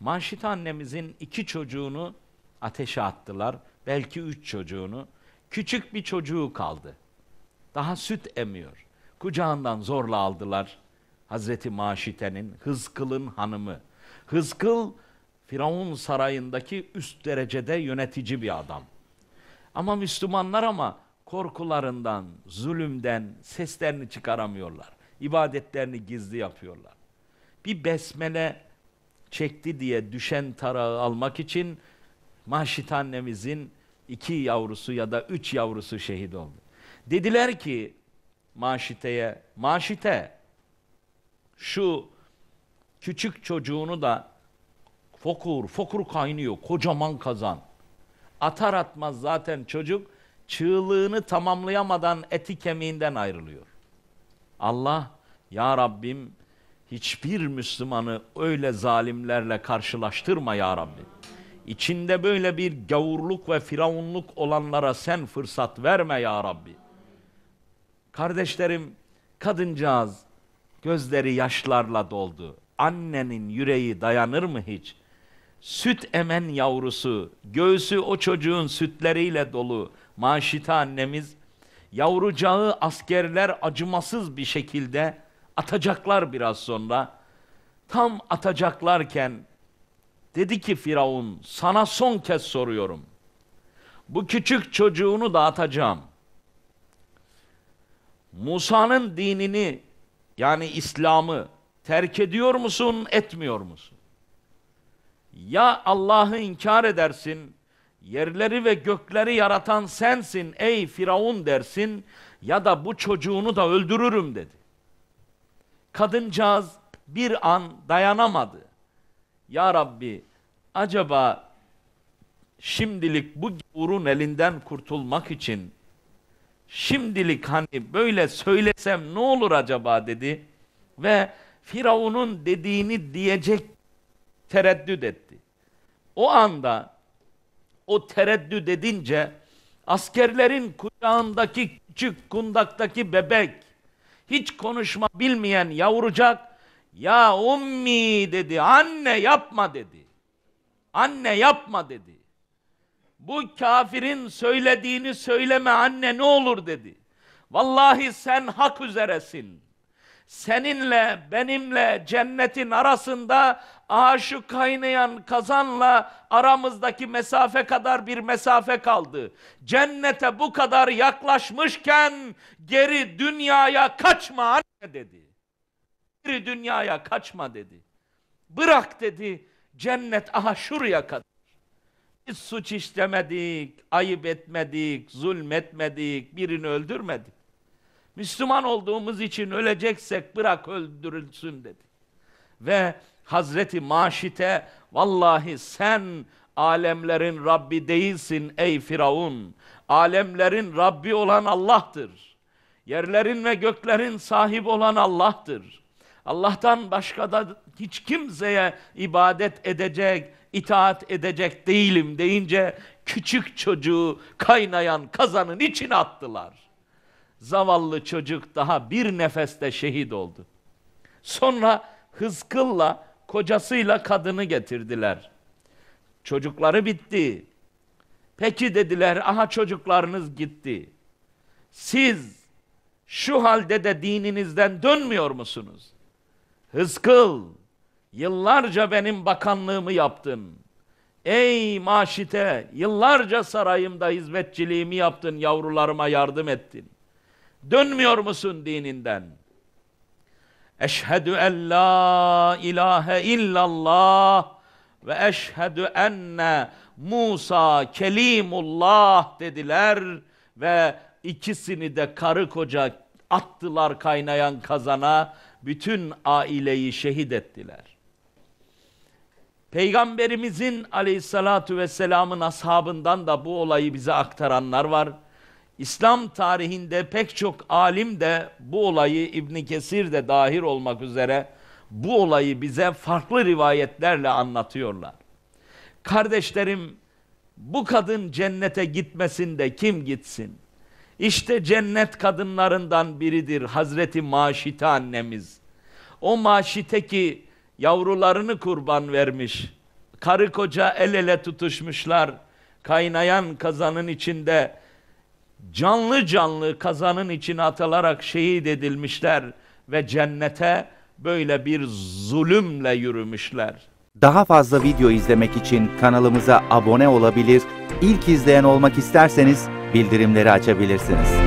Manşit annemizin iki çocuğunu ateşe attılar. Belki üç çocuğunu. Küçük bir çocuğu kaldı. Daha süt emiyor. Kucağından zorla aldılar. Hazreti Maşite'nin Hızkıl'ın hanımı. Hızkıl Firavun sarayındaki üst derecede yönetici bir adam. Ama Müslümanlar ama korkularından, zulümden seslerini çıkaramıyorlar. İbadetlerini gizli yapıyorlar. Bir besmele çekti diye düşen tarağı almak için Mahşit annemizin iki yavrusu ya da üç yavrusu şehit oldu. Dediler ki Maşite'ye, Maşite şu küçük çocuğunu da fokur fokur kaynıyor kocaman kazan. Atar atmaz zaten çocuk çığlığını tamamlayamadan eti kemiğinden ayrılıyor. Allah ya Rabbim Hiçbir Müslümanı öyle zalimlerle karşılaştırma ya Rabbi. İçinde böyle bir gavurluk ve firavunluk olanlara sen fırsat verme ya Rabbi. Kardeşlerim, kadıncağız gözleri yaşlarla doldu. Annenin yüreği dayanır mı hiç? Süt emen yavrusu, göğsü o çocuğun sütleriyle dolu. Maşita annemiz yavrucağı askerler acımasız bir şekilde Atacaklar biraz sonra. Tam atacaklarken dedi ki Firavun sana son kez soruyorum. Bu küçük çocuğunu da atacağım. Musa'nın dinini yani İslam'ı terk ediyor musun, etmiyor musun? Ya Allah'ı inkar edersin, yerleri ve gökleri yaratan sensin ey Firavun dersin ya da bu çocuğunu da öldürürüm dedi. Kadıncağız bir an dayanamadı. Ya Rabbi acaba şimdilik bu gavurun elinden kurtulmak için şimdilik hani böyle söylesem ne olur acaba dedi ve Firavun'un dediğini diyecek tereddüt etti. O anda o tereddüt edince askerlerin kucağındaki küçük kundaktaki bebek hiç konuşma bilmeyen yavrucak ya ummi dedi, anne yapma dedi. Anne yapma dedi. Bu kafirin söylediğini söyleme anne ne olur dedi. Vallahi sen hak üzeresin seninle benimle cennetin arasında aşık kaynayan kazanla aramızdaki mesafe kadar bir mesafe kaldı. Cennete bu kadar yaklaşmışken geri dünyaya kaçma anne dedi. Geri dünyaya kaçma dedi. Bırak dedi cennet aha şuraya kadar. Biz suç işlemedik, ayıp etmedik, zulmetmedik, birini öldürmedik. Müslüman olduğumuz için öleceksek bırak öldürülsün dedi. Ve Hazreti Maşit'e vallahi sen alemlerin Rabbi değilsin ey Firavun. Alemlerin Rabbi olan Allah'tır. Yerlerin ve göklerin sahibi olan Allah'tır. Allah'tan başka da hiç kimseye ibadet edecek, itaat edecek değilim deyince küçük çocuğu kaynayan kazanın içine attılar.'' Zavallı çocuk daha bir nefeste şehit oldu. Sonra Hızkıl'la kocasıyla kadını getirdiler. Çocukları bitti. Peki dediler, aha çocuklarınız gitti. Siz şu halde de dininizden dönmüyor musunuz? Hızkıl, yıllarca benim bakanlığımı yaptın. Ey maşite, yıllarca sarayımda hizmetçiliğimi yaptın, yavrularıma yardım ettin. Dönmüyor musun dininden? Eşhedü en la ilahe illallah ve eşhedü enne Musa kelimullah dediler ve ikisini de karı koca attılar kaynayan kazana bütün aileyi şehit ettiler. Peygamberimizin aleyhissalatu vesselamın ashabından da bu olayı bize aktaranlar var. İslam tarihinde pek çok alim de bu olayı İbn Kesir de dahil olmak üzere bu olayı bize farklı rivayetlerle anlatıyorlar. Kardeşlerim bu kadın cennete gitmesinde kim gitsin? İşte cennet kadınlarından biridir Hazreti Maşite annemiz. O Maşite ki yavrularını kurban vermiş. Karı koca el ele tutuşmuşlar. Kaynayan kazanın içinde canlı canlı kazanın içine atılarak şehit edilmişler ve cennete böyle bir zulümle yürümüşler. Daha fazla video izlemek için kanalımıza abone olabilir, ilk izleyen olmak isterseniz bildirimleri açabilirsiniz.